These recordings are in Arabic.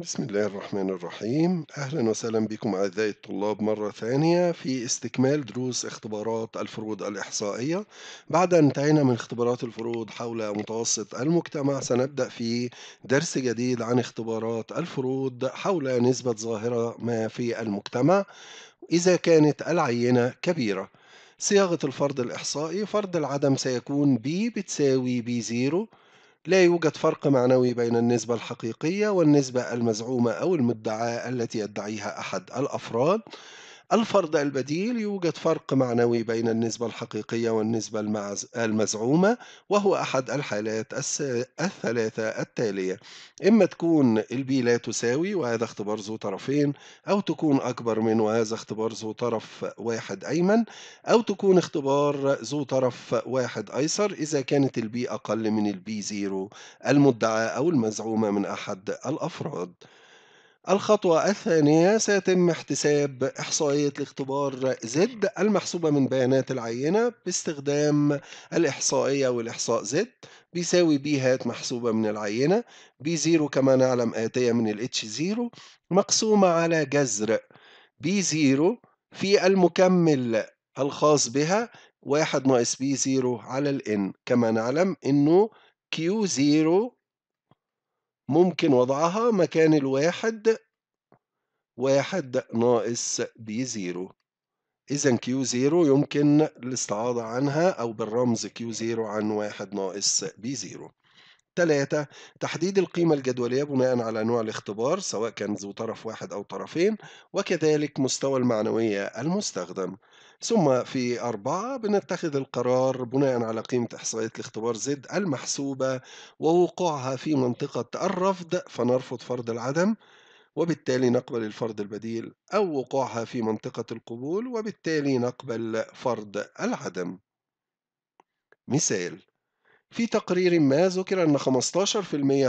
بسم الله الرحمن الرحيم أهلا وسهلا بكم أعزائي الطلاب مرة ثانية في استكمال دروس اختبارات الفروض الإحصائية بعد أن انتهينا من اختبارات الفروض حول متوسط المجتمع سنبدأ في درس جديد عن اختبارات الفروض حول نسبة ظاهرة ما في المجتمع إذا كانت العينة كبيرة صياغة الفرض الإحصائي فرض العدم سيكون ب بتساوي ب 0 لا يوجد فرق معنوي بين النسبة الحقيقية والنسبة المزعومة أو المدعاة التي يدعيها أحد الأفراد الفرض البديل يوجد فرق معنوي بين النسبة الحقيقية والنسبة المزعومة وهو أحد الحالات الثلاثة التالية إما تكون البي لا تساوي وهذا اختبار ذو طرفين أو تكون أكبر من وهذا اختبار ذو طرف واحد أيمن أو تكون اختبار ذو طرف واحد أيسر إذا كانت البي أقل من البي زيرو المدعى أو المزعومة من أحد الأفراد الخطوة الثانية سيتم احتساب إحصائية الاختبار زد المحسوبة من بيانات العينة باستخدام الإحصائية والإحصاء زد بيساوي بي هات محسوبة من العينه بي B0 كما نعلم آتية من ال H0 مقسومة على جذر بي 0 في المكمل الخاص بها واحد ناقص بي 0 على ال N كما نعلم إنه Q0 ممكن وضعها مكان الواحد واحد ناقص بي زيرو إذا كيو زيرو يمكن الاستعاضة عنها أو بالرمز كيو زيرو عن واحد ناقص بي زيرو ثلاثة تحديد القيمة الجدولية بناء على نوع الاختبار سواء كان ذو طرف واحد أو طرفين وكذلك مستوى المعنوية المستخدم ثم في أربعة بنتخذ القرار بناء على قيمة إحصائية الاختبار زد المحسوبة ووقوعها في منطقة الرفض فنرفض فرض العدم وبالتالي نقبل الفرض البديل أو وقوعها في منطقة القبول وبالتالي نقبل فرض العدم مثال في تقرير ما ذكر أن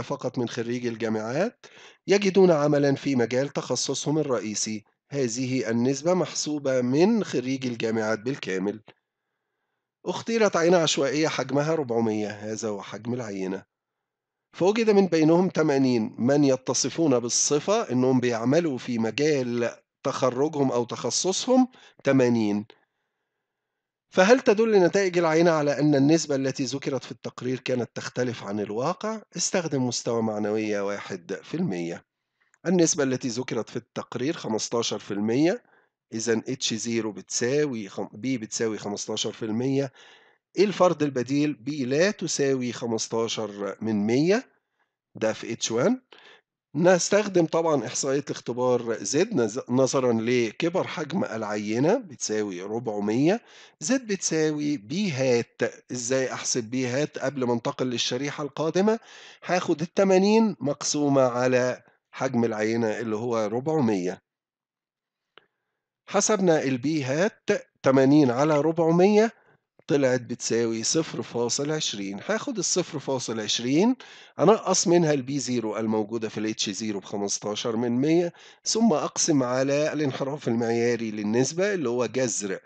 15% فقط من خريجي الجامعات يجدون عملا في مجال تخصصهم الرئيسي هذه النسبة محسوبة من خريجي الجامعات بالكامل اختيرت عينة عشوائية حجمها 400 هذا هو حجم العينة فوجد من بينهم 80 من يتصفون بالصفة أنهم بيعملوا في مجال تخرجهم أو تخصصهم 80 فهل تدل نتائج العينة على أن النسبة التي ذكرت في التقرير كانت تختلف عن الواقع؟ استخدم مستوى معنوية 1% النسبة التي ذكرت في التقرير 15% إذا H0 بتساوي B بتساوي 15% الفرد البديل B لا تساوي 15 من 100 ده في H1 نستخدم طبعا إحصائية الاختبار زد نظرا لكبر حجم العينة بتساوي 400 زد بتساوي بي هات إزاي أحسب بي هات قبل ما انتقل للشريحة القادمة هاخد ال 80 مقسومة على حجم العينة اللي هو 400 حسبنا البي هات 80 على 400 طلعت بتساوي 0.20 هاخد ال 0.20 أنقص منها البي 0 الموجودة في الاتش 0 ب 15 من 100 ثم أقسم على الانحراف المعياري للنسبة اللي هو جذر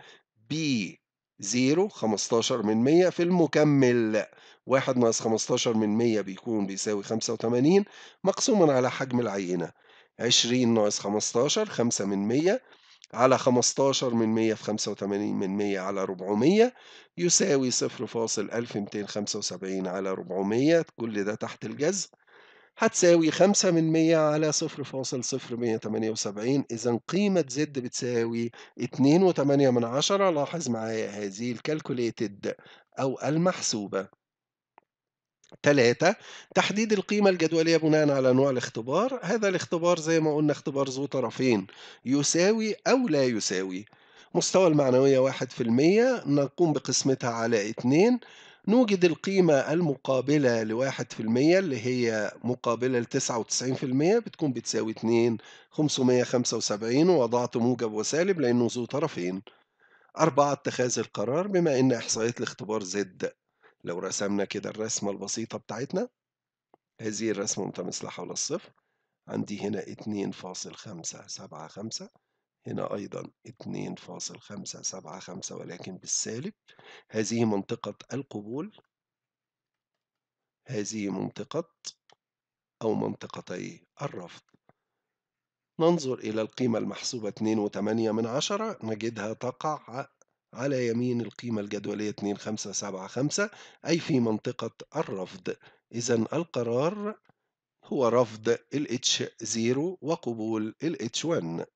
بي 0 15 من 100 في المكمل 1 ناقص 15 من 100 بيكون بيساوي 85 مقسوما على حجم العينة 20 ناقص 15 5 من 100 على 15 من 100 في 85 من 100 على 400 يساوي 0.1275 على 400 كل ده تحت الجذر هتساوي 5 من 100 على 0.0178 إذا قيمة زد بتساوي 2.8 من عشرة لاحظ معايا هذه الكالكوليتد أو المحسوبة ثلاثة تحديد القيمة الجدولية بناء على نوع الاختبار هذا الاختبار زي ما قلنا اختبار ذو طرفين يساوي أو لا يساوي مستوى المعنوية واحد في المية نقوم بقسمتها على اتنين نوجد القيمة المقابلة لواحد في المية اللي هي مقابلة لتسعة وتسعين في المية بتكون بتساوي اتنين خمسمية خمسة وسبعين ووضعت موجب وسالب لأنه ذو طرفين أربعة اتخاذ القرار بما أن إحصائية الاختبار زد لو رسمنا كده الرسمة البسيطة بتاعتنا هذه الرسمة متماثلة حول الصفر عندي هنا اتنين فاصل خمسة سبعة خمسة هنا أيضا اتنين فاصل خمسة سبعة خمسة ولكن بالسالب هذه منطقة القبول هذه منطقة أو منطقتي الرفض ننظر إلى القيمة المحسوبة 2.8 من عشرة نجدها تقع على يمين القيمة الجدولية 2575 أي في منطقة الرفض إذا القرار هو رفض الـ H0 وقبول الـ H1